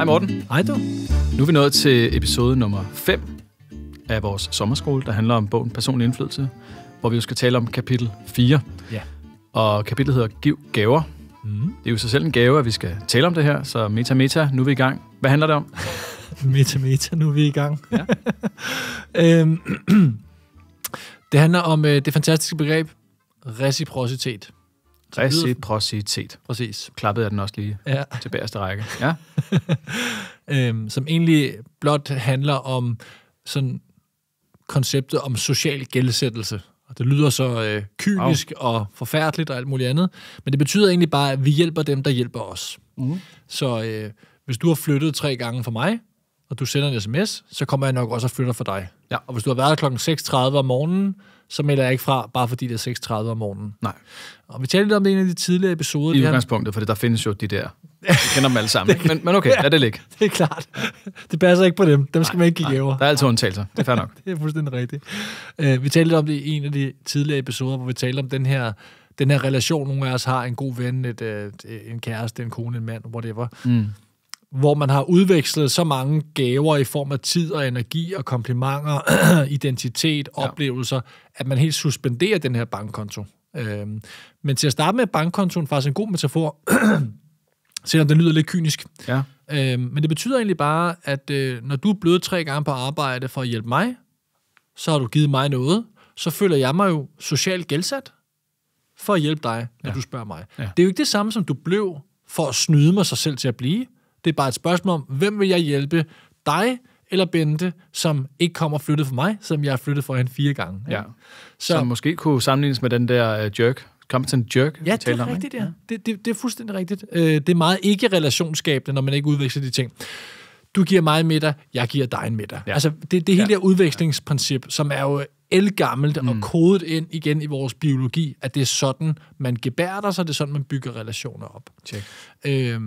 Hej Morten. Hej du. Nu er vi nået til episode nummer 5 af vores sommerskole, der handler om bogen Personlig Indflydelse, hvor vi jo skal tale om kapitel 4. Ja. Og kapitlet hedder Giv gaver. Mm. Det er jo så selv en gave, at vi skal tale om det her, så meta meta, nu er vi i gang. Hvad handler det om? meta meta, nu er vi i gang. Ja. øhm, det handler om øh, det fantastiske begreb reciprocitet. Reciprocitet. Præcis. Klappede jeg den også lige ja. til bagerste række. Ja. øhm, som egentlig blot handler om sådan konceptet om social gældsættelse. Og det lyder så øh, kynisk wow. og forfærdeligt og alt muligt andet, men det betyder egentlig bare, at vi hjælper dem, der hjælper os. Mm. Så øh, hvis du har flyttet tre gange for mig, og du sender en sms, så kommer jeg nok også og flytter for dig. Ja. Og hvis du har været kl. 6.30 om morgenen, så melder jeg ikke fra, bare fordi det er 6.30 om morgenen. Nej. Og vi talte lidt om det i en af de tidligere episoder. I udgangspunktet, for der findes jo de der. Jeg kender dem alle sammen. men, men okay, lad det ligge. Det er klart. Det passer ikke på dem. Dem skal nej, man ikke give over. Der er altid undtagelser. Det er fair nok. det er fuldstændig rigtigt. Uh, vi talte lidt om det i en af de tidligere episoder, hvor vi talte om den her den her relation, nogle af os har, en god ven, et, øh, et, en kæreste, en kone, en mand, whatever. Mm hvor man har udvekslet så mange gaver i form af tid og energi og komplimenter, identitet, ja. oplevelser, at man helt suspenderer den her bankkonto. Øhm, men til at starte med bankkontoen faktisk en god metafor, selvom den lyder lidt kynisk. Ja. Øhm, men det betyder egentlig bare, at øh, når du er blevet tre gange på arbejde for at hjælpe mig, så har du givet mig noget, så føler jeg mig jo socialt gældsat for at hjælpe dig, når ja. du spørger mig. Ja. Det er jo ikke det samme, som du blev for at snyde mig sig selv til at blive. Det er bare et spørgsmål om, hvem vil jeg hjælpe? Dig eller Bente, som ikke kommer flyttet for mig, som jeg har flyttet for hende fire gange. Ja. Så, som måske kunne sammenlignes med den der uh, jerk, competent jerk. Ja, det er om, rigtigt, ja. Det, det, det er fuldstændig rigtigt. Uh, det er meget ikke relationsskabende, når man ikke udveksler de ting. Du giver mig en middag, jeg giver dig en middag. Ja. Altså, det, det hele ja. der udvekslingsprincip, som er jo elgammelt mm. og kodet ind igen i vores biologi, at det er sådan, man gebærder sig, det er sådan, man bygger relationer op. Check. Uh,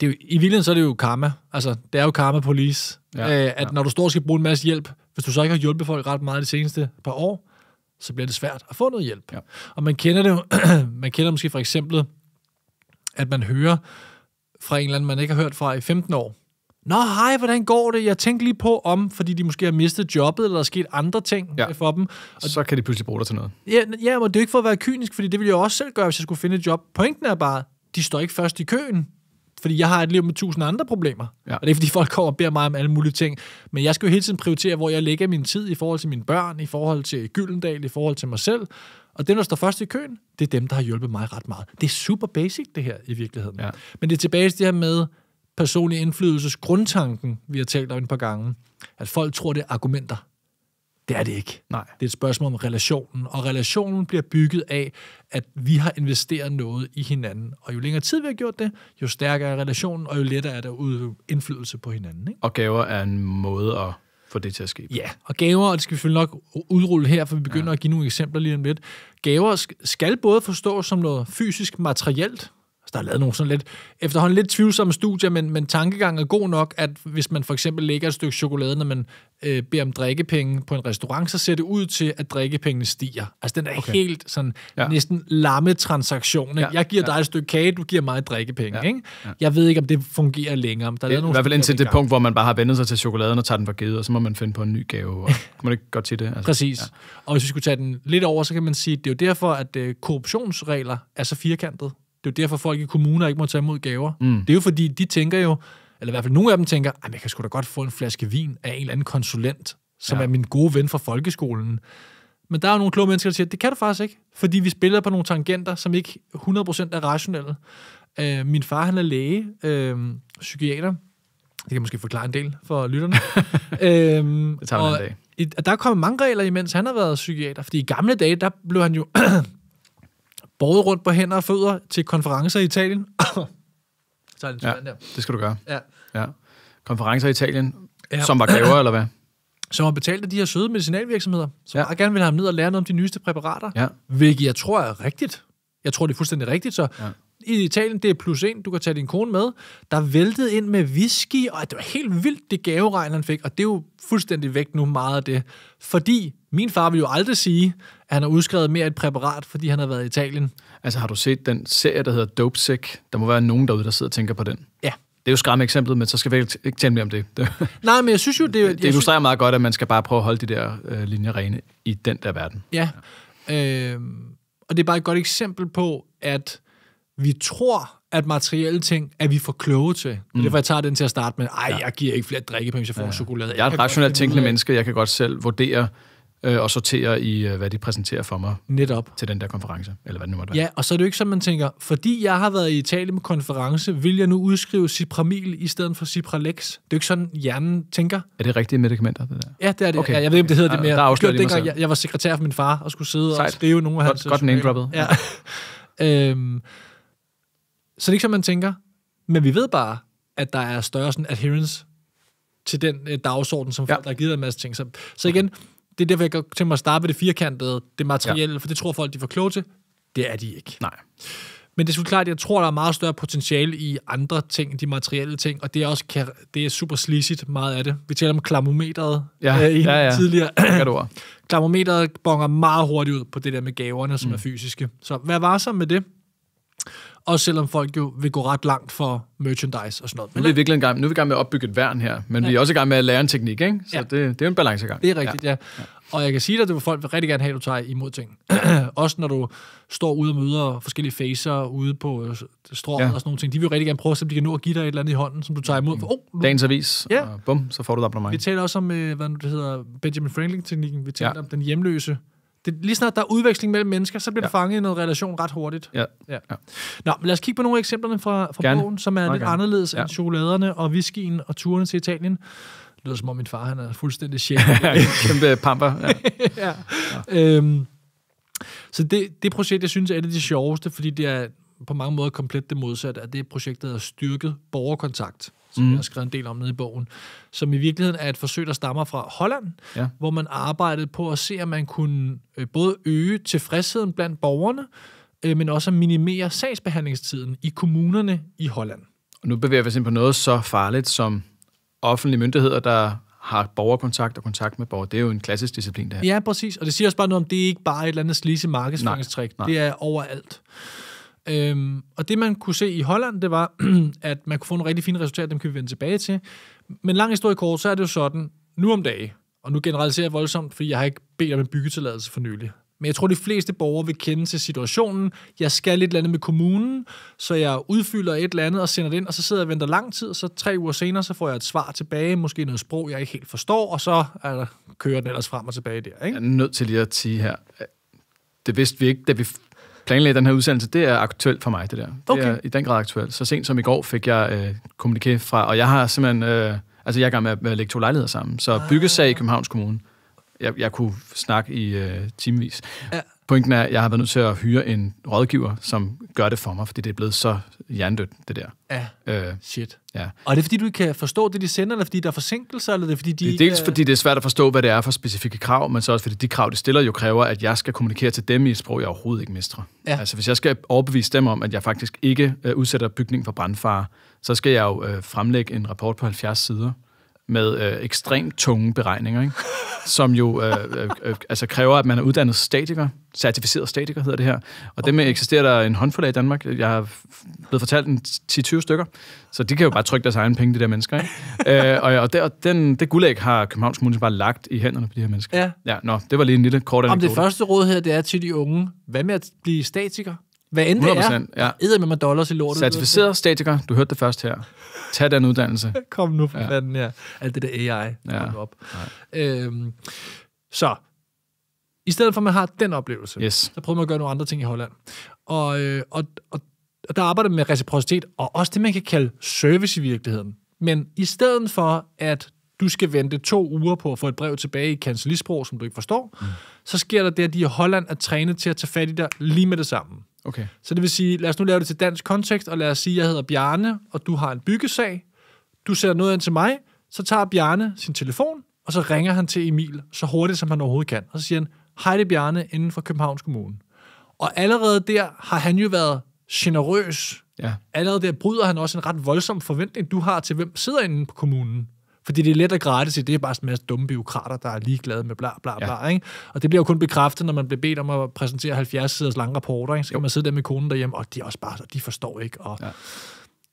det er jo, i virkeligheden så er det jo karma. Altså, det er jo karma police. Ja, øh, at ja. når du står og skal bruge en masse hjælp, hvis du så ikke har hjulpet folk ret meget de seneste par år, så bliver det svært at få noget hjælp. Ja. Og man kender det jo, man kender måske for eksempel, at man hører fra en eller anden, man ikke har hørt fra i 15 år. Nå, hej, hvordan går det? Jeg tænkte lige på om, fordi de måske har mistet jobbet, eller der er sket andre ting ja. Øh, for dem. Og så kan de pludselig bruge dig til noget. Ja, ja, men det er jo ikke for at være kynisk, fordi det ville jeg også selv gøre, hvis jeg skulle finde et job. Pointen er bare, de står ikke først i køen fordi jeg har et liv med tusind andre problemer. Ja. Og det er, fordi folk kommer og beder mig om alle mulige ting. Men jeg skal jo hele tiden prioritere, hvor jeg lægger min tid i forhold til mine børn, i forhold til Gyldendal, i forhold til mig selv. Og dem, der står først i køen, det er dem, der har hjulpet mig ret meget. Det er super basic, det her, i virkeligheden. Ja. Men det er tilbage til det her med personlig indflydelses grundtanken, vi har talt om et par gange. At folk tror, det er argumenter. Det er det ikke. Nej. Det er et spørgsmål om relationen, og relationen bliver bygget af, at vi har investeret noget i hinanden. Og jo længere tid vi har gjort det, jo stærkere er relationen, og jo lettere er der ud indflydelse på hinanden. Ikke? Og gaver er en måde at få det til at ske. Ja, og gaver, og det skal vi selvfølgelig nok udrulle her, for vi begynder ja. at give nogle eksempler lige om lidt. Gaver skal både forstås som noget fysisk materielt, der er lavet nogle sådan lidt, efterhånden lidt tvivlsomme studier, men, men tankegangen er god nok, at hvis man for eksempel lægger et stykke chokolade, når man øh, beder om drikkepenge på en restaurant, så ser det ud til, at drikkepengene stiger. Altså den er okay. helt sådan ja. næsten lamme transaktion. Ja. Jeg giver ja. dig et stykke kage, du giver mig drikkepenge. Ja. Ikke? Ja. Jeg ved ikke, om det fungerer længere. der er det, nogle I hvert fald indtil det punkt, hvor man bare har vendet sig til chokoladen og tager den for givet, og så må man finde på en ny gave. Og, kan man ikke godt til det? Altså, Præcis. Ja. Og hvis vi skulle tage den lidt over, så kan man sige, at det er jo derfor, at øh, korruptionsregler er så firkantet. Det er jo derfor, folk i kommuner ikke må tage imod gaver. Mm. Det er jo fordi, de tænker jo, eller i hvert fald nogle af dem tænker, at jeg kan sgu da godt få en flaske vin af en eller anden konsulent, som ja. er min gode ven fra folkeskolen. Men der er jo nogle kloge mennesker, der siger, det kan du faktisk ikke, fordi vi spiller på nogle tangenter, som ikke 100% er rationelle. Øh, min far, han er læge, øh, psykiater. Det kan måske forklare en del for lytterne. øh, det tager og, en dag. der er kommet mange regler, imens han har været psykiater. Fordi i gamle dage, der blev han jo borget rundt på hænder og fødder til konferencer i Italien. Så er det ja, der. det skal du gøre. Ja. ja. Konferencer i Italien, ja. som var gaver, eller hvad? Som har betalt af de her søde medicinalvirksomheder, som ja. meget gerne vil have ham ned og lære noget om de nyeste præparater. Ja. Hvilket jeg tror er rigtigt. Jeg tror, det er fuldstændig rigtigt. Så ja i Italien, det er plus en, du kan tage din kone med, der væltede ind med whisky, og det var helt vildt, det gaveregn, han fik, og det er jo fuldstændig væk nu meget af det. Fordi min far vil jo aldrig sige, at han har udskrevet mere et præparat, fordi han har været i Italien. Altså har du set den serie, der hedder Dope Sick? Der må være nogen derude, der sidder og tænker på den. Ja. Det er jo skræmme eksemplet, men så skal vi ikke tænke mere om det. Nej, men jeg synes jo, det... Det, det illustrerer synes... meget godt, at man skal bare prøve at holde de der øh, linjer rene i den der verden. Ja. ja. Øh, og det er bare et godt eksempel på, at vi tror, at materielle ting er vi for kloge til. Det er mm. derfor, jeg tager den til at starte med. Ej, ja. jeg giver ikke flere drikkepenge, hvis jeg får ja. en chokolade. Jeg er et rationelt tænkende menneske. Jeg kan godt selv vurdere øh, og sortere i, øh, hvad de præsenterer for mig. Netop. Til den der konference, eller hvad det nu måtte være. Ja, og så er det jo ikke som man tænker, fordi jeg har været i Italien med konference, vil jeg nu udskrive Cipramil i stedet for Cipralex? Det er jo ikke sådan, hjernen tænker. Er det rigtige medicamenter, det der? Ja, det er det. Okay. Ja, jeg ved ikke, om det hedder ja, det mere. Der er jeg, jeg, jeg var sekretær for min far og skulle sidde Sejt. og skrive nogle af hans... Godt, øh, godt name droppet. Ja. øhm, så det er ikke, som man tænker. Men vi ved bare, at der er større sådan adherence til den øh, dagsorden, som ja. folk, der har givet en masse ting. Så, så igen, det er derfor, jeg godt tænker mig at starte ved det firkantede, det materielle, ja. for det tror folk, de får kloge til. Det er de ikke. Nej. Men det er selvfølgelig klart, at jeg tror, der er meget større potentiale i andre ting, de materielle ting, og det er også det er super slisigt meget af det. Vi taler om klamometeret ja, øh, i ja, ja. tidligere. klamometeret bonger meget hurtigt ud på det der med gaverne, som mm. er fysiske. Så vær varsom med det. Også selvom folk jo vil gå ret langt for merchandise og sådan noget. Men nu er vi virkelig en gang, nu er vi i gang med at opbygge et værn her, men ja. vi er også i gang med at lære en teknik, ikke? Så ja. det, det er en balancegang. Det er rigtigt, ja. ja. Og jeg kan sige dig, at det folk vil rigtig gerne have, at du tager imod ting. også når du står ude og møder forskellige facer ude på øh, strået ja. og sådan nogle ting. De vil jo rigtig gerne prøve at se, om de kan nå at give dig et eller andet i hånden, som du tager imod. For, mm. oh, nu. Dagens avis, ja. og bum, så får du det op med mig. Vi taler også om, øh, hvad nu det hedder, Benjamin Franklin-teknikken. Vi taler ja. om den hjemløse det, lige snart der er udveksling mellem mennesker, så bliver ja. det fanget i noget relation ret hurtigt. Ja. ja. Nå, men lad os kigge på nogle af eksemplerne fra, fra Gerne. bogen, som er Nå, lidt gerne. anderledes ja. end chokoladerne og whiskyen og turene til Italien lyder som om min far, han er fuldstændig sjæl. Kæmpe pamper. Ja. ja. ja. Øhm, så det, det projekt, jeg synes er et af de sjoveste, fordi det er på mange måder komplet det modsatte, at det projektet, der har Styrket Borgerkontakt som mm. jeg har skrevet en del om nede i bogen, som i virkeligheden er et forsøg, der stammer fra Holland, ja. hvor man arbejdede på at se, om man kunne øh, både øge tilfredsheden blandt borgerne, øh, men også at minimere sagsbehandlingstiden i kommunerne i Holland. Og nu bevæger vi os ind på noget så farligt som offentlige myndigheder, der har borgerkontakt og kontakt med borgere. Det er jo en klassisk disciplin, det her. Ja, præcis. Og det siger også bare noget om, det er ikke bare et eller andet slise markedsføringstrik. Det er overalt. Øhm, og det, man kunne se i Holland, det var, at man kunne få nogle rigtig fine resultater, dem kan vi vende tilbage til. Men lang historie kort, så er det jo sådan, nu om dagen, og nu generaliserer jeg voldsomt, fordi jeg har ikke bedt om en byggetilladelse for nylig. Men jeg tror, de fleste borgere vil kende til situationen. Jeg skal et eller andet med kommunen, så jeg udfylder et eller andet og sender det ind, og så sidder jeg og venter lang tid, og så tre uger senere, så får jeg et svar tilbage, måske noget sprog, jeg ikke helt forstår, og så altså, kører den ellers frem og tilbage der. Ikke? Jeg er nødt til lige at sige her, det vidste vi ikke, da vi planlægge den her udsendelse, det er aktuelt for mig, det der. Det okay. er i den grad aktuelt. Så sent som i går fik jeg øh, kommuniké fra, og jeg har simpelthen, øh, altså jeg er med at, med at lægge to lejligheder sammen, så ah. byggesag i Københavns Kommune jeg, jeg kunne snakke i øh, timevis. Ja. Pointen er, at jeg har været nødt til at hyre en rådgiver, som gør det for mig, fordi det er blevet så hjernedødt, det der. Ja, øh, shit. Ja. Og er det, fordi du ikke kan forstå det, de sender, eller fordi der er forsinkelser, eller er det, fordi de... Det er dels, kan... fordi det er svært at forstå, hvad det er for specifikke krav, men så også, fordi de krav, de stiller, jo kræver, at jeg skal kommunikere til dem i et sprog, jeg overhovedet ikke mestrer. Ja. Altså, hvis jeg skal overbevise dem om, at jeg faktisk ikke øh, udsætter bygningen for brandfare, så skal jeg jo øh, fremlægge en rapport på 70 sider, med øh, ekstremt tunge beregninger, ikke? som jo øh, øh, øh, altså kræver, at man er uddannet statiker, certificeret statiker hedder det her, og okay. dem eksisterer der en håndfuld af i Danmark. Jeg har blevet fortalt en 10-20 stykker, så de kan jo bare trykke deres egen penge, de der mennesker. Ikke? øh, og og der, den, det guldæg har Københavns Kommune bare lagt i hænderne på de her mennesker. Ja. ja nå, det var lige en lille kort anekdote. Om det første råd her, det er til de unge, hvad med at blive statiker? Hvad end det 100%, er, ja. med mig dollars i lortet. Certificeret statiker, du hørte det først her. Tag den uddannelse. Kom nu for ja. fanden, ja. Alt det der AI. Ja. Kom op. Øhm, så, i stedet for, at man har den oplevelse, yes. så prøver man at gøre nogle andre ting i Holland. Og, øh, og, og, og der arbejder man med reciprocitet, og også det, man kan kalde service i virkeligheden. Men i stedet for, at du skal vente to uger på at få et brev tilbage i kanselisprog, som du ikke forstår, mm. så sker der det, at de i Holland er trænet til at tage fat i dig lige med det samme. Okay. Så det vil sige, lad os nu lave det til dansk kontekst, og lad os sige, at jeg hedder Bjarne, og du har en byggesag. Du sender noget ind til mig, så tager Bjarne sin telefon, og så ringer han til Emil så hurtigt, som han overhovedet kan. Og så siger han, hej det er Bjarne inden for Københavns Kommune. Og allerede der har han jo været generøs. Ja. Allerede der bryder han også en ret voldsom forventning, du har til, hvem sidder inde på kommunen. Fordi det er let og gratis, det er bare en masse dumme byråkrater, der er ligeglade med bla bla bla. Ja. Ikke? Og det bliver jo kun bekræftet, når man bliver bedt om at præsentere 70 siders lange rapporter. Ikke? Så kan jo. man sidde der med konen derhjemme, og de er også bare, så, de forstår ikke. Og... Ja.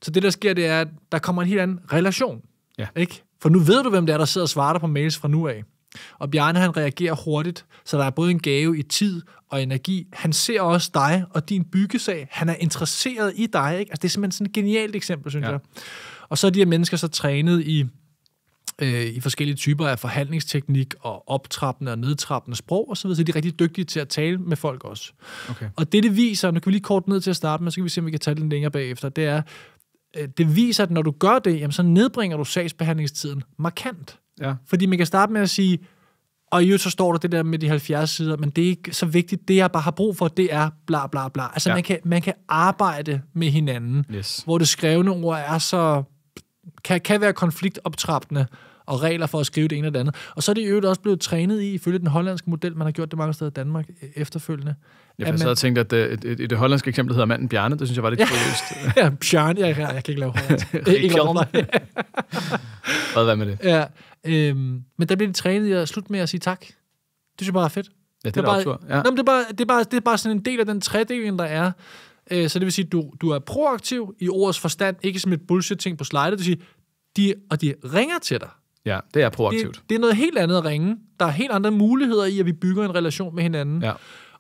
Så det, der sker, det er, at der kommer en helt anden relation. Ja. Ikke? For nu ved du, hvem det er, der sidder og svarer dig på mails fra nu af. Og Bjarne, han reagerer hurtigt, så der er både en gave i tid og energi. Han ser også dig og din byggesag. Han er interesseret i dig. Ikke? Altså, det er simpelthen sådan et genialt eksempel, synes ja. jeg. Og så er de her mennesker så trænet i øh, i forskellige typer af forhandlingsteknik og optrappende og nedtrappende sprog osv., så, så de er rigtig dygtige til at tale med folk også. Okay. Og det, det viser, nu kan vi lige kort ned til at starte med, så kan vi se, om vi kan tage den længere bagefter, det er, øh, det viser, at når du gør det, jamen, så nedbringer du sagsbehandlingstiden markant. Ja. Fordi man kan starte med at sige, og i øvrigt så står der det der med de 70 sider, men det er ikke så vigtigt. Det, jeg bare har brug for, det er bla bla bla. Altså, ja. man, kan, man kan arbejde med hinanden, yes. hvor det skrevne ord er så... Kan, kan være konfliktoptrappende, og regler for at skrive det ene og det andet. Og så er det i øvrigt også blevet trænet i, ifølge den hollandske model, man har gjort det mange steder i Danmark øh, efterfølgende. Ja, jeg har tænkt, at det, øh, et, et, et hollandske eksempel hedder manden Bjarne, det synes jeg var lidt kuriøst. ja, Bjarne, jeg, jeg, jeg kan ikke lave hollandsk. ikke Hvad, hvad med det? Ja, øhm, men der bliver de trænet i at slutte med at sige tak. Det synes jeg bare er fedt. Ja, det, det er bare, ja. Nå, men det, er bare, det, er bare, det er bare sådan en del af den tredeling, der er. Øh, så det vil sige, at du, du er proaktiv i ordets forstand, ikke som et bullshit-ting på slide. Det vil sige, de, og de ringer til dig Ja, det er proaktivt. Det, det er noget helt andet at ringe. Der er helt andre muligheder i, at vi bygger en relation med hinanden. Ja.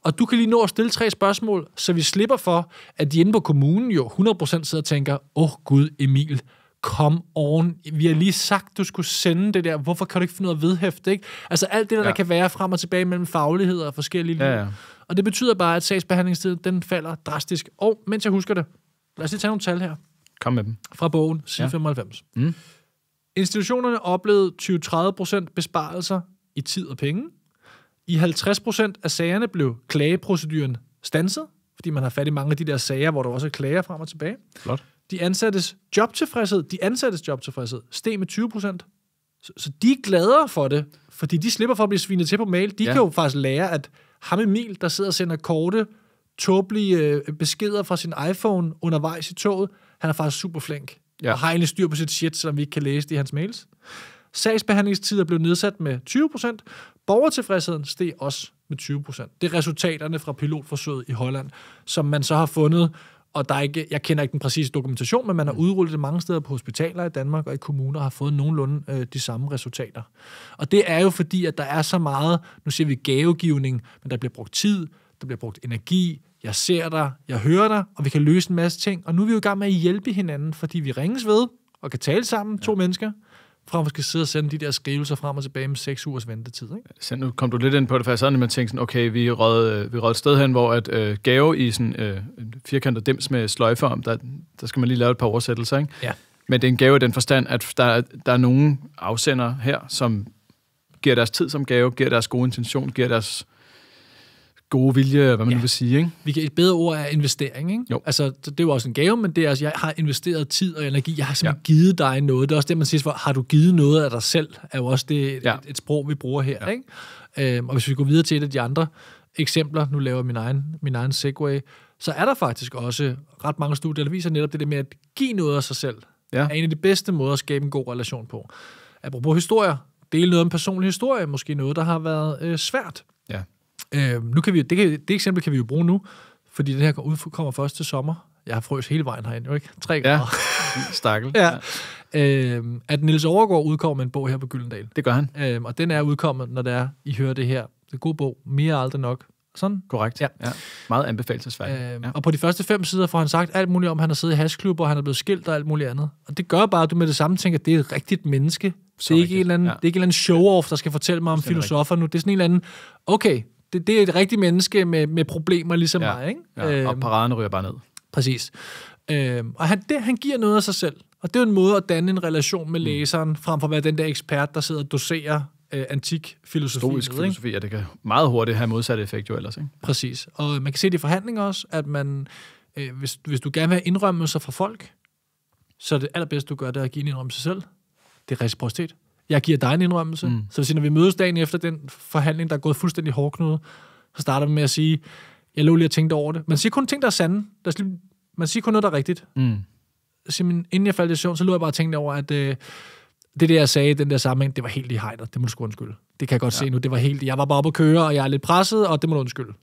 Og du kan lige nå at stille tre spørgsmål, så vi slipper for, at de inde på kommunen jo 100% sidder og tænker, åh oh, gud, Emil, kom on. Vi har lige sagt, du skulle sende det der. Hvorfor kan du ikke finde noget vedhæfte? Ikke? Altså alt det, der, ja. der kan være frem og tilbage mellem fagligheder og forskellige liv. Ja, ja. Og det betyder bare, at sagsbehandlingstiden den falder drastisk. Og mens jeg husker det, lad os lige tage nogle tal her. Kom med dem. Fra bogen, side ja. 95. Mm. Institutionerne oplevede 20-30% besparelser i tid og penge. I 50% af sagerne blev klageproceduren stanset, fordi man har fat i mange af de der sager, hvor der også er klager frem og tilbage. Flot. De ansattes jobtilfredshed, de ansattes jobtilfredshed steg med 20 procent. Så, så de er gladere for det, fordi de slipper for at blive svinet til på mail. De ja. kan jo faktisk lære, at ham Emil, der sidder og sender korte, tåbelige øh, beskeder fra sin iPhone undervejs i toget, han er faktisk super flink ja. og har egentlig styr på sit shit, selvom vi ikke kan læse det i hans mails. Sagsbehandlingstider blev nedsat med 20%. Borgertilfredsheden steg også med 20%. Det er resultaterne fra pilotforsøget i Holland, som man så har fundet, og der er ikke, jeg kender ikke den præcise dokumentation, men man har mm. udrullet det mange steder på hospitaler i Danmark og i kommuner og har fået nogenlunde øh, de samme resultater. Og det er jo fordi, at der er så meget, nu siger vi gavegivning, men der bliver brugt tid, der bliver brugt energi, jeg ser dig, jeg hører dig, og vi kan løse en masse ting. Og nu er vi jo i gang med at hjælpe hinanden, fordi vi ringes ved og kan tale sammen, ja. to mennesker, frem for at sidde og sende de der skrivelser frem og tilbage med seks ugers ventetid. Ikke? Så nu kom du lidt ind på det, for jeg sad man tænkte sådan, okay, vi rød, øh, vi rød et sted hen, hvor at øh, gave i sådan øh, og dims med sløjfer om, der, der skal man lige lave et par oversættelser, ikke? Ja. Men det er en gave i den forstand, at der, der er nogen afsender her, som giver deres tid som gave, giver deres gode intention, giver deres gode vilje, hvad man ja. nu vil sige. Ikke? Vi kan, et bedre ord er investering. Ikke? Jo. Altså, det er jo også en gave, men det er altså, jeg har investeret tid og energi. Jeg har simpelthen ja. givet dig noget. Det er også det, man siger, for, har du givet noget af dig selv, er jo også det, ja. et, et sprog, vi bruger her. Ja. Ikke? Øhm, og hvis vi går videre til et af de andre eksempler, nu laver jeg min egen, min egen segway, så er der faktisk også ret mange studier, der viser netop det der med at give noget af sig selv, ja. er en af de bedste måder at skabe en god relation på. Apropos historier, dele noget om personlig historie, måske noget, der har været øh, svært. Ja. Øh, nu kan vi, det, kan, det eksempel kan vi jo bruge nu, fordi det her kommer først til sommer. Jeg har frøs hele vejen herinde, jo ikke? Tre grader. Ja, stakkel. ja. ja. Øhm, at Nils Overgaard udkommer med en bog her på Gyldendal. Det gør han. Øhm, og den er udkommet, når det er, I hører det her. Det er en god bog. Mere aldrig nok. Sådan? Korrekt. Ja. ja. Meget anbefalesværdigt. Øhm, ja. Og på de første fem sider får han sagt alt muligt om, at han har siddet i hashklub, og han er blevet skilt og alt muligt andet. Og det gør bare, at du med det samme tænker, at det er et rigtigt menneske. Så det er, rigtigt. ikke en eller anden, ja. det er ikke en eller anden show-off, der skal fortælle mig om filosofer nu. Det er sådan en eller anden, okay, det, det er et rigtigt menneske med, med problemer ligesom ja, mig. Ikke? Ja, øhm, og paraden ryger bare ned. Præcis. Øhm, og han, det, han giver noget af sig selv. Og det er en måde at danne en relation med mm. læseren, frem for at være den der ekspert, der sidder og doserer øh, antik filosofi. Stoisk ved, filosofi, ja, det kan meget hurtigt have modsatte effekt jo ellers. Ikke? Præcis. Og man kan se det i forhandlinger også, at man, øh, hvis, hvis du gerne vil have indrømmelser fra folk, så er det allerbedste, du gør, det er at give en indrømmelse selv. Det er reciprocitet jeg giver dig en indrømmelse. Mm. Så vil sige, når vi mødes dagen efter den forhandling, der er gået fuldstændig hårdknudet, så starter vi med at sige, jeg lå lige og tænkte over det. Man siger kun ting, der er sande. Der man siger kun noget, der er rigtigt. Mm. Så, men, inden jeg faldt i søvn, så lå jeg bare og tænkte over, at øh, det det, jeg sagde i den der sammenhæng, det var helt i hejder. Det må du sgu undskylde. Det kan jeg godt ja. se nu. Det var helt, jeg var bare oppe at køre, og jeg er lidt presset, og det må du undskylde.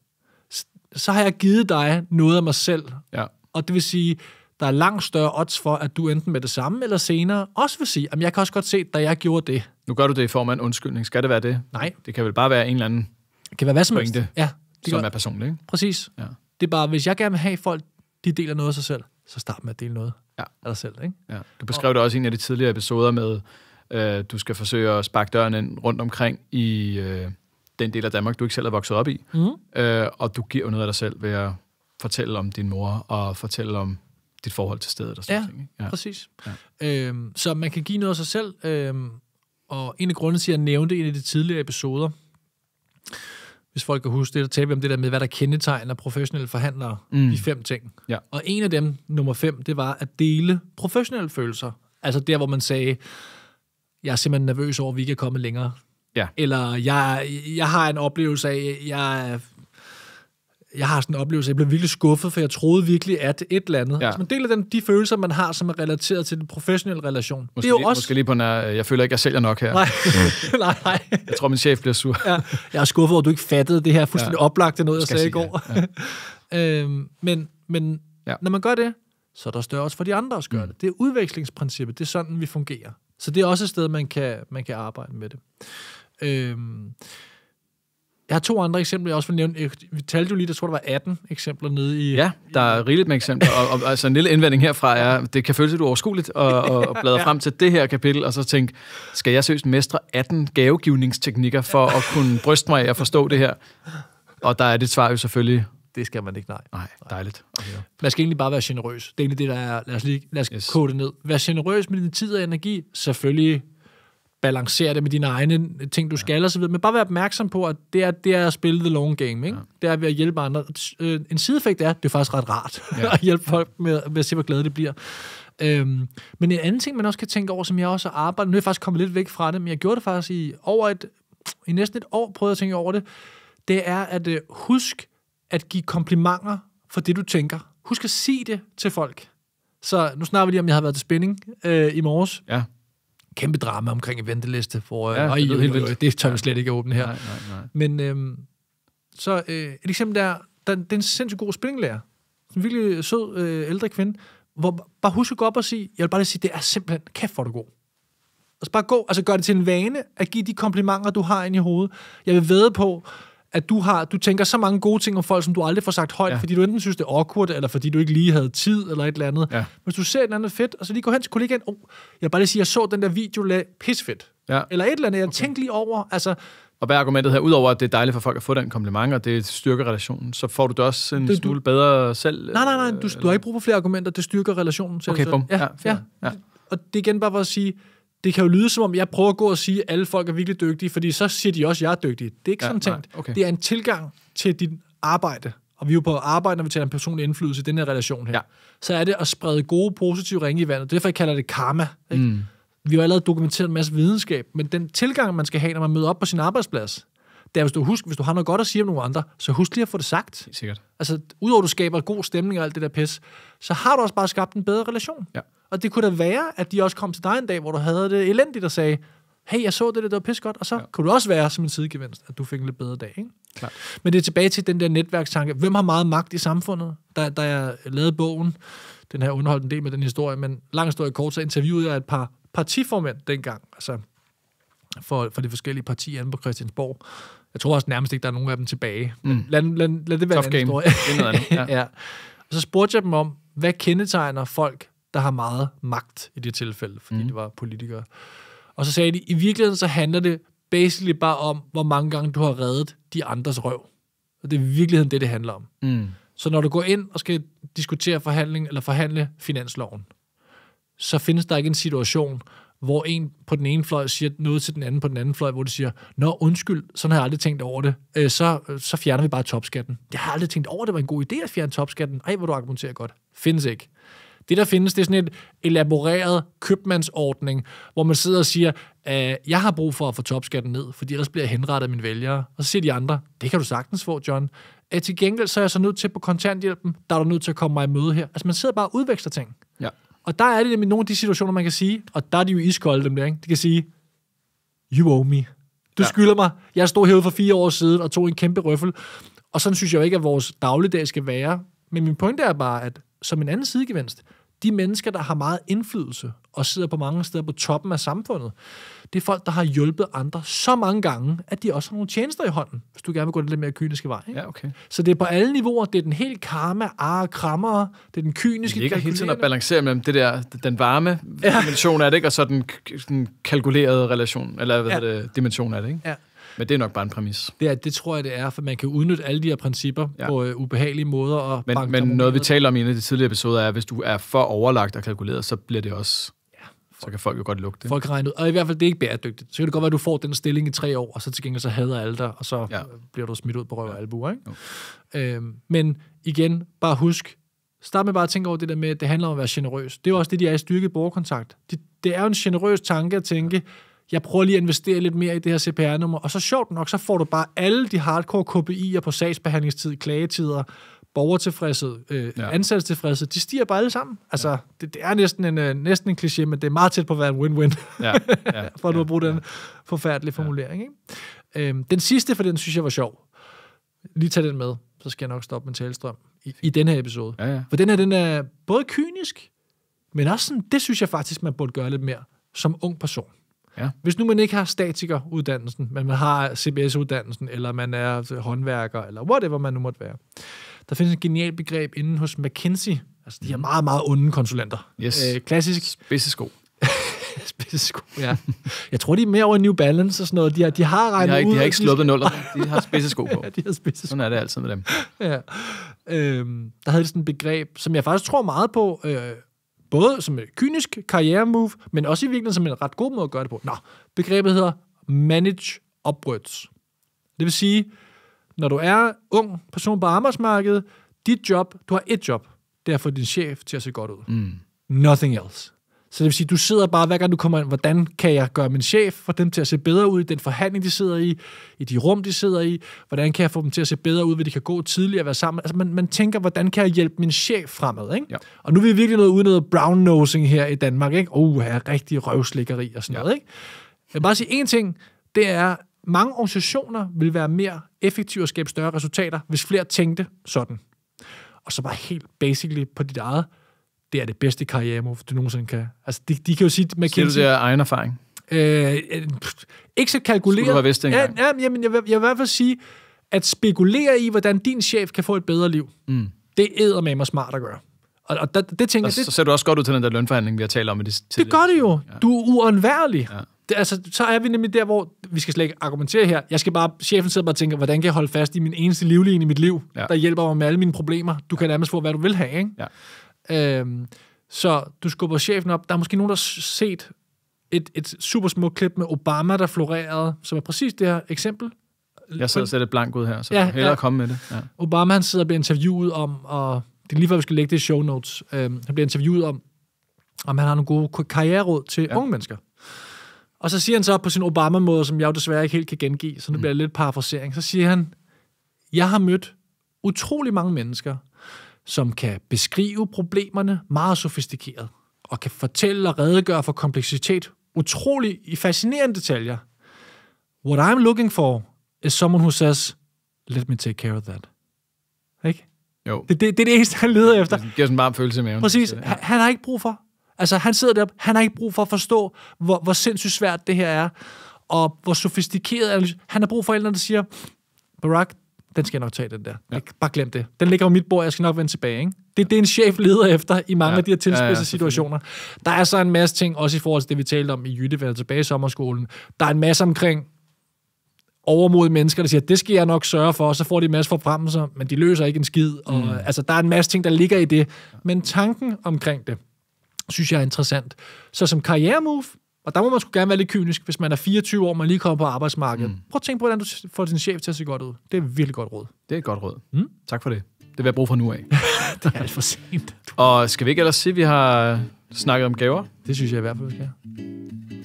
Så, så har jeg givet dig noget af mig selv. Ja. Og det vil sige, der er langt større odds for, at du enten med det samme eller senere også vil sige, at jeg kan også godt se, da jeg gjorde det. Nu gør du det i form af en undskyldning. Skal det være det? Nej. Det kan vel bare være en eller anden det kan være hvad som pointe, helst. Ja, det som gør. er personligt, ikke? Præcis. Ja. Det er bare, hvis jeg gerne vil have folk, de deler noget af sig selv, så start med at dele noget ja. af dig selv, ikke? Ja. Du beskrev og... det også i en af de tidligere episoder med, øh, du skal forsøge at sparke døren ind rundt omkring i øh, den del af Danmark, du ikke selv er vokset op i, mm. øh, og du giver noget af dig selv ved at fortælle om din mor, og fortælle om dit forhold til stedet og sådan ja, ting. Ikke? Ja, præcis. Ja. Øhm, så man kan give noget af sig selv, øhm, og en af grundene til, at jeg nævnte en af de tidligere episoder, hvis folk kan huske det, der talte vi om det der med, hvad der kendetegner professionelle forhandlere, mm. de fem ting. Ja. Og en af dem, nummer fem, det var at dele professionelle følelser. Altså der, hvor man sagde, jeg er simpelthen nervøs over, at vi ikke er kommet længere. Ja. Eller jeg, jeg har en oplevelse af, jeg jeg har sådan en oplevelse, jeg blev virkelig skuffet, for jeg troede virkelig, at et eller andet. Ja. Altså, man deler den, de følelser, man har, som er relateret til den professionelle relation. Måske det er jo lige, også... Måske lige på en, jeg føler ikke, jeg sælger nok her. Nej, nej, nej. Jeg tror, min chef bliver sur. ja. Jeg er skuffet over, at du ikke fattede det her fuldstændig ja. oplagte noget, jeg sagde i går. ja. øhm, men men ja. når man gør det, så er der større også for de andre at gøre mm. det. Det er udvekslingsprincippet. Det er sådan, vi fungerer. Så det er også et sted, man kan, man kan arbejde med det. Øhm, jeg har to andre eksempler, jeg også vil nævne. Vi talte jo lige, der tror, der var 18 eksempler nede i... Ja, der er rigeligt med eksempler, og, og altså, en lille indvending herfra er, det kan føles lidt uoverskueligt at, at bladre ja. frem til det her kapitel, og så tænke, skal jeg seriøst mestre 18 gavegivningsteknikker for at kunne bryste mig af at forstå det her? Og der er det svar jo selvfølgelig... Det skal man ikke, nej. Nej, dejligt. Okay. Man skal egentlig bare være generøs. Det er egentlig det, der er... Lad os, lige, lad os yes. kode det ned. Vær generøs med din tid og energi. Selvfølgelig balancere det med dine egne ting, du skal ja. videre. Men bare være opmærksom på, at det er, det er at spille the long game. Ikke? Ja. Det er ved at hjælpe andre. Øh, en sideeffekt er, det er faktisk ret rart ja. at hjælpe folk med, med at se, hvor glade det bliver. Øhm, men en anden ting, man også kan tænke over, som jeg også arbejder... Nu er jeg faktisk kommet lidt væk fra det, men jeg gjorde det faktisk i over et... I næsten et år prøvede jeg at tænke over det. Det er at øh, husk at give komplimenter for det, du tænker. Husk at sige det til folk. Så nu snakker vi lige om, jeg har været til spænding øh, i morges. Ja kæmpe drama omkring en venteliste, hvor ja, øh, øh, øh, øh, det tør vi slet ikke åbne her. Nej, nej, nej. Men øh, så øh, et eksempel der, der, det er en sindssygt god spillinglærer, en virkelig sød øh, ældre kvinde, hvor bare husk at gå op og sige, jeg vil bare lige sige, det er simpelthen, kæft for du god. Altså bare gå, altså gør det til en vane at give de komplimenter, du har ind i hovedet. Jeg vil vede på, at du har, du tænker så mange gode ting om folk, som du aldrig får sagt højt, ja. fordi du enten synes, det er awkward, eller fordi du ikke lige havde tid, eller et eller andet. Ja. Hvis du ser et eller andet fedt, og så lige går hen til kollegaen, oh, jeg bare lige siger, jeg så den der video, lag pisfedt. Ja. Eller et eller andet, jeg okay. tænkte lige over, altså... Og hvad er argumentet her? Udover at det er dejligt for folk at få den kompliment, og det styrker relationen, så får du det også en det, smule du... bedre selv? Nej, nej, nej, du, øh, du har ikke brug for flere argumenter, det styrker relationen. Selv. Okay, bum. Ja, ja, ja. ja. Og det er igen bare for at sige, det kan jo lyde som om, jeg prøver at gå og sige, at alle folk er virkelig dygtige, fordi så siger de også, at jeg er dygtig. Det er ikke ja, sådan tænkt. okay. Det er en tilgang til dit arbejde. Og vi er jo på arbejde, når vi taler om personlig indflydelse i den her relation her. Ja. Så er det at sprede gode, positive ringe i vandet. Det er derfor, jeg kalder det karma. Ikke? Mm. Vi har allerede dokumenteret en masse videnskab, men den tilgang, man skal have, når man møder op på sin arbejdsplads, det er, hvis du, husker, hvis du har noget godt at sige om nogle andre, så husk lige at få det sagt. Sikkert. Altså, udover at du skaber god stemning og alt det der pis, så har du også bare skabt en bedre relation. Ja. Og det kunne da være, at de også kom til dig en dag, hvor du havde det elendigt og sagde, hey, jeg så det, det var pissegodt, og så ja. kunne det også være som en sidegevinst, at du fik en lidt bedre dag. Ikke? Klar. Men det er tilbage til den der netværkstanke. Hvem har meget magt i samfundet? Da, da jeg lavede bogen, den her underholdt en del med den historie, men lang historie kort, så interviewede jeg et par partiformænd dengang, altså for, for de forskellige partier inde på Christiansborg. Jeg tror også nærmest ikke, der er nogen af dem tilbage. Mm. Lad, lad, lad det være Tough en anden game. historie. Det er noget andet. Ja. ja. Og så spurgte jeg dem om, hvad kendetegner folk, der har meget magt i det tilfælde, fordi mm. det var politikere. Og så sagde de, i virkeligheden så handler det basically bare om, hvor mange gange du har reddet de andres røv. Og det er i virkeligheden det, det handler om. Mm. Så når du går ind og skal diskutere forhandling eller forhandle finansloven, så findes der ikke en situation, hvor en på den ene fløj siger noget til den anden på den anden fløj, hvor de siger, nå undskyld, sådan har jeg aldrig tænkt over det, øh, så, så fjerner vi bare topskatten. Jeg har aldrig tænkt over, at det var en god idé at fjerne topskatten. Ej, hvor du argumenterer godt. Findes ikke. Det, der findes, det er sådan et elaboreret købmandsordning, hvor man sidder og siger, at øh, jeg har brug for at få topskatten ned, fordi ellers bliver jeg henrettet af mine vælgere. Og så siger de andre, det kan du sagtens få, John. At øh, til gengæld så er jeg så nødt til på kontanthjælpen, der er du nødt til at komme mig i møde her. Altså man sidder bare og udveksler ting. Ja. Og der er det nemlig nogle af de situationer, man kan sige, og der er de jo iskolde dem der, ikke? De kan sige, you owe me. Du ja. skylder mig. Jeg stod herude for fire år siden og tog en kæmpe røffel. Og sådan synes jeg jo ikke, at vores dagligdag skal være. Men min pointe er bare, at som en anden sidegevinst, de mennesker, der har meget indflydelse og sidder på mange steder på toppen af samfundet, det er folk, der har hjulpet andre så mange gange, at de også har nogle tjenester i hånden, hvis du gerne vil gå lidt mere kyniske vej. Ikke? Ja, okay. Så det er på alle niveauer. Det er den helt karma, ar, krammer, det er den kyniske... Det ligger hele tiden at balancere mellem det der, den varme ja. dimension af det, ikke? og så den, den kalkulerede relation, eller hvad ja. det, dimension af det. Ikke? Ja. Men det er nok bare en præmis. Det, er, det tror jeg, det er, for man kan udnytte alle de her principper ja. på øh, ubehagelige måder. Og men men noget, vi taler om i en af de tidligere episoder, er, at hvis du er for overlagt og kalkuleret, så bliver det også så kan folk jo godt lugte det. Folk regner ud. Og i hvert fald, det er ikke bæredygtigt. Så kan det godt være, at du får den stilling i tre år, og så til gengæld så hader alle dig, og så ja. Øh, bliver du smidt ud på røv og ja. albuer. Ikke? Okay. Øhm, men igen, bare husk, start med bare at tænke over det der med, at det handler om at være generøs. Det er jo også det, de er i styrket borgerkontakt. Det, det er jo en generøs tanke at tænke, ja jeg prøver lige at investere lidt mere i det her CPR-nummer, og så sjovt nok, så får du bare alle de hardcore KPI'er på sagsbehandlingstid, klagetider, borgertilfredshed, øh, ja. ansættelsestilfredshed, de stiger bare alle sammen. Altså, ja. det, det er næsten en, øh, næsten en kliché, men det er meget tæt på at være en win-win, ja. Ja. for at du har brugt den ja. forfærdelige formulering. Ikke? Øhm, den sidste, for den synes jeg var sjov. Lige tag den med, så skal jeg nok stoppe med talestrøm i, i den her episode. Ja, ja. For den her, den er både kynisk, men også sådan, det synes jeg faktisk, man burde gøre lidt mere som ung person. Ja. Hvis nu man ikke har statikeruddannelsen, men man har CBS-uddannelsen, eller man er håndværker, eller whatever man nu måtte være. Der findes et genialt begreb inden hos McKinsey, altså de her meget, meget onde konsulenter. Yes. Øh, klassisk. Spidsesko. spidsesko, ja. Jeg tror, de er mere over New Balance og sådan noget. De har, de har regnet de har ikke, ud... De har ikke sluppet nuller. De har spidsesko på. ja, de har spidsesko. Sådan er det altid med dem. Ja. øh, der havde de sådan et begreb, som jeg faktisk tror meget på, øh, både som et kynisk karrieremove, men også i virkeligheden som en ret god måde at gøre det på. Nå, begrebet hedder manage upwards. Det vil sige, når du er ung person på arbejdsmarkedet, dit job, du har et job, det er at få din chef til at se godt ud. Mm. Nothing else. Så det vil sige, du sidder bare, hver gang du kommer ind, hvordan kan jeg gøre min chef, for dem til at se bedre ud i den forhandling, de sidder i, i de rum, de sidder i, hvordan kan jeg få dem til at se bedre ud, hvor de kan gå tidligere og være sammen. Altså man, man tænker, hvordan kan jeg hjælpe min chef fremad, ikke? Ja. Og nu er vi virkelig noget uden noget brown-nosing her i Danmark, ikke? Oh, her er rigtig røvslikkeri og sådan ja. noget, ikke? Jeg vil bare sige én ting, det er, mange organisationer vil være mere effektive og skabe større resultater, hvis flere tænkte sådan. Og så bare helt basically på dit eget det er det bedste karrieremove, du nogensinde kan. Altså, de, de kan jo sige... McKinsey, Siger du det af egen erfaring? Øh, ikke så kalkuleret. Skulle du have vidst det ja, ja, jamen, jeg, jeg, jeg vil i hvert fald sige, at spekulere i, hvordan din chef kan få et bedre liv, mm. det æder med mig smart at gøre. Og, og der, det tænker og jeg... Det, så ser du også godt ud til den der lønforhandling, vi har talt om i det Det gør det jo. Ja. Du er uundværlig. Ja. Det, altså, så er vi nemlig der, hvor vi skal slet ikke argumentere her. Jeg skal bare, chefen sidder bare og tænker, hvordan kan jeg holde fast i min eneste livline i mit liv, ja. der hjælper mig med alle mine problemer. Du ja. kan nærmest få, hvad du vil have, ikke? Ja. Øhm, så du skubber chefen op. Der er måske nogen, der har set et, et super smukt klip med Obama, der florerede, som er præcis det her eksempel. Jeg sidder og sætter blank ud her, så ja, hellere ja. komme med det. Ja. Obama han sidder og bliver interviewet om, og det er lige før, vi skal lægge det i show notes, øhm, han bliver interviewet om, om han har nogle gode karriereråd til ja. unge mennesker. Og så siger han så på sin Obama-måde, som jeg jo desværre ikke helt kan gengive, så mm. bliver det mm. lidt parafrasering, så siger han, jeg har mødt utrolig mange mennesker, som kan beskrive problemerne meget sofistikeret, og kan fortælle og redegøre for kompleksitet utrolig i fascinerende detaljer. What I'm looking for is someone who says, let me take care of that. Ikke? Jo. Det, det, det er det eneste, han leder efter. Det giver sådan en varm følelse med Præcis. Han, han har ikke brug for. Altså, han sidder deroppe, han har ikke brug for at forstå, hvor, hvor sindssygt svært det her er, og hvor sofistikeret er. Han har brug for en der siger, Barack, den skal jeg nok tage, den der. Ja. Bare glem det. Den ligger på mit bord, jeg skal nok vende tilbage. Ikke? Det, det er en chef leder efter i mange ja. af de her tilspidsede ja, ja, situationer. Der er så en masse ting, også i forhold til det, vi talte om i Jytte, ved tilbage i sommerskolen. Der er en masse omkring overmodige mennesker, der siger, det skal jeg nok sørge for, og så får de en masse forfremmelser, men de løser ikke en skid. Og, mm. Altså, der er en masse ting, der ligger i det. Men tanken omkring det, synes jeg er interessant. Så som karrieremove, og der må man sgu gerne være lidt kynisk, hvis man er 24 år, og man lige kommer på arbejdsmarkedet. Mm. Prøv at tænke på, hvordan du får din chef til at se godt ud. Det er et virkelig godt råd. Det er et godt råd. Mm? Tak for det. Det vil jeg bruge fra nu af. det er alt for sent. og skal vi ikke ellers sige, at vi har snakket om gaver? Det synes jeg i hvert fald, vi skal.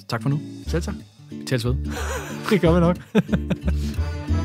Tak for nu. Selv tak. Vi tales ved. det gør vi nok.